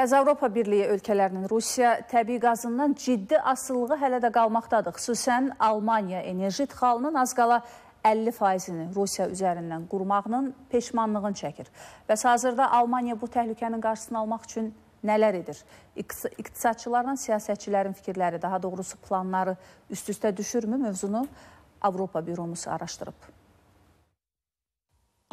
Bəzi Avropa Birliyi ölkələrinin Rusiya təbii qazından ciddi asılılığı hələ də qalmaqdadır. Xüsusən Almaniya enerji ixalının az qala 50 faizini Rusiya üzərindən qurmağının peşmanlığını çəkir. Bəs hazırda Almaniya bu təhlükənin qarşısını almaq üçün nələr edir? İqtisadçıların, siyasətçilərin fikirləri, daha doğrusu planları üst-üstə düşürmü mövzunu Avropa Büromuz araşdırıb.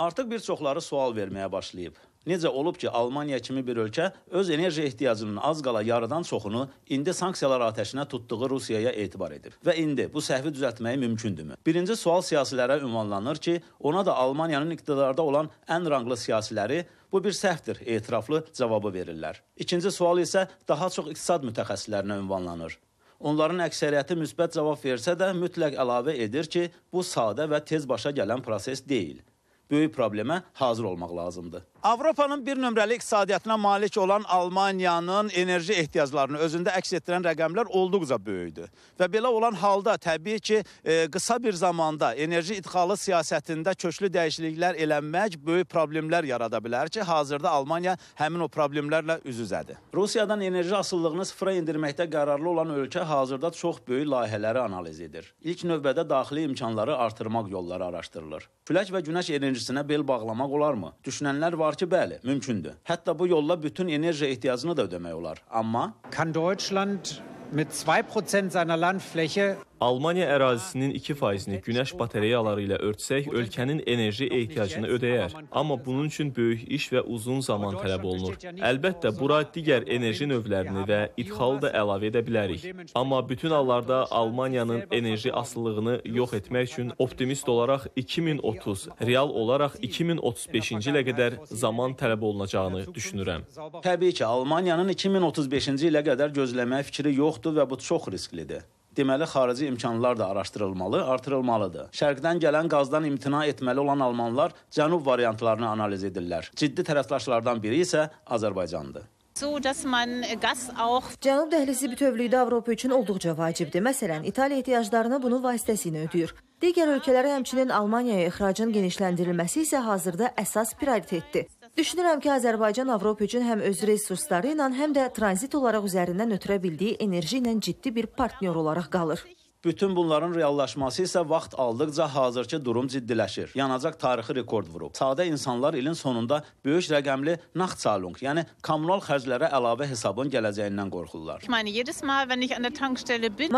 Artıq bir çoxları sual verməyə başlayıb. Necə olub ki, Almaniya kimi bir ölkə öz enerji ehtiyacının az qala yarıdan çoxunu indi sanksiyalar atəşinə tutduğu Rusiyaya etibar edib və indi bu səhvi düzəltməyi mümkündürmü? Birinci sual siyasilərə ünvanlanır ki, ona da Almaniyanın iqtidarda olan ən ranglı siyasiləri Bu bir səhvdir etiraflı cavabı verirlər. İkinci sual isə daha çox iqtisad mütəxəssislərinə ünvanlanır. Onların əksəriyyəti müsbət cavab versə də mütləq əlavə edir ki, bu sadə və tez başa gələn proses deyil böyük problemə hazır olmaq lazımdır. Avropanın bir nömrəli iqtisadiyyatına malik olan Almaniyanın enerji ehtiyaclarını özündə əks etdirən rəqəmlər olduqca böyükdür. Və belə olan halda təbii ki, e, qısa bir zamanda enerji idxalı siyasətində köklü dəyişikliklər eləmək böyük problemlər yarada bilər ki, hazırda Almaniya həmin o problemlərlə üz-üzədir. Rusiyadan enerji asıllığını sıfıra endirməkdə qərarlı olan ölkə hazırda çox böyük layihələri analiz edir. İlk növbədə daxili imkanları artırmaq yolları araşdırılır. Külək və günəş enerjisinə bel bağlamaq olarmı? Düşünənlər var ki, bəli, mümkündür. Hətta bu yolla bütün enerji ihtiyacını da ödəmək olar. Amma Kann Deutschland mit 2% seiner Landfläche Almaniya ərazisinin 2%-ni günəş batareyaları ilə örtsək, ölkənin enerji ehtiyacını ödəyər. Amma bunun üçün böyük iş və uzun zaman tələb olunur. Əlbəttə, bura digər enerji növlərini və idxalı da əlavə edə bilərik. Amma bütün hallarda Almaniyanın enerji asılılığını yox etmək üçün optimist olaraq 2030, real olaraq 2035-ci ilə qədər zaman tələb olunacağını düşünürəm. Təbii ki, Almaniyanın 2035-ci ilə qədər gözləməyə fikri yoxdur və bu çox risklidir deməli xarici imkanlar da araşdırılmalı, artırılmalıdır. Şərqdən gələn qazdan imtina etməli olan almanlar cənub variantlarını analiz edirlər. Ciddi tərəfdaşlardan biri isə Azərbaycandır. So, auch... Cənub dəhlizi bütövlükdə Avropa üçün olduqca vacibdir. Məsələn, İtaliya ehtiyaclarını bunun vasitəsilə ödəyir. Digər ölkələrə, həmçinin Almaniyaya ixracın genişləndirilməsi isə hazırda əsas prioritetdir. Düşünürəm ki, Azərbaycan Avropa üçün həm öz resursları ilə, həm də tranzit olaraq üzərindən ötürə bildiyi enerji ilə ciddi bir partnyor olaraq qalır. Bütün bunların reallaşması isə vaxt aldıqca hazırki durum ciddiləşir. Yanacaq tarixi rekord vurub. Sadə insanlar ilin sonunda böyük rəqəmli Nachtzahlung, yəni kommunal xərclərə əlavə hesabın gələcəyindən qorxurlar.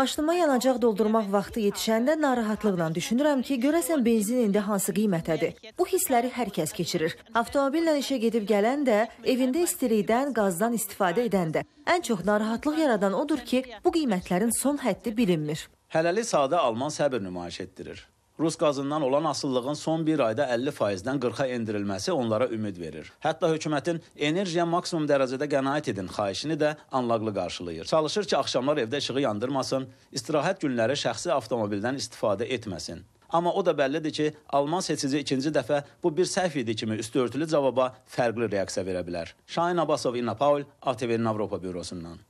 Maşınıma yanacaq doldurmaq vaxtı yetişəndə narahatlıqla düşünürəm ki, görəsən benzin indi hansı qiymətədir? Bu hissləri hər kəs keçirir. Avtomobillə işə gedib gələn də, evində istilikdən, qazdan istifadə edən də. Ən çox narahatlıq yaradan odur ki, bu qiymətlərin son həddi bilinmir. Hələli sadə alman səbir nümayiş etdirir. Rus qazından olan asıllığın son bir ayda 50%-dən 40-a endirilməsi onlara ümid verir. Hətta hökumətin enerjiyə maksimum dərəcədə qənaət edin xahişini də anlaqlı qarşılayır. Çalışır ki, axşamlar evdə işığı yandırmasın, istirahət günləri şəxsi avtomobildən istifadə etməsin. Amma o da bəllidir ki, alman seçici ikinci dəfə bu bir səhv idi kimi üstü örtülü cavaba fərqli reaksiya verə bilər. Şahin Abbasov, İnna Paul, ATV-nin Avropa bürosundan.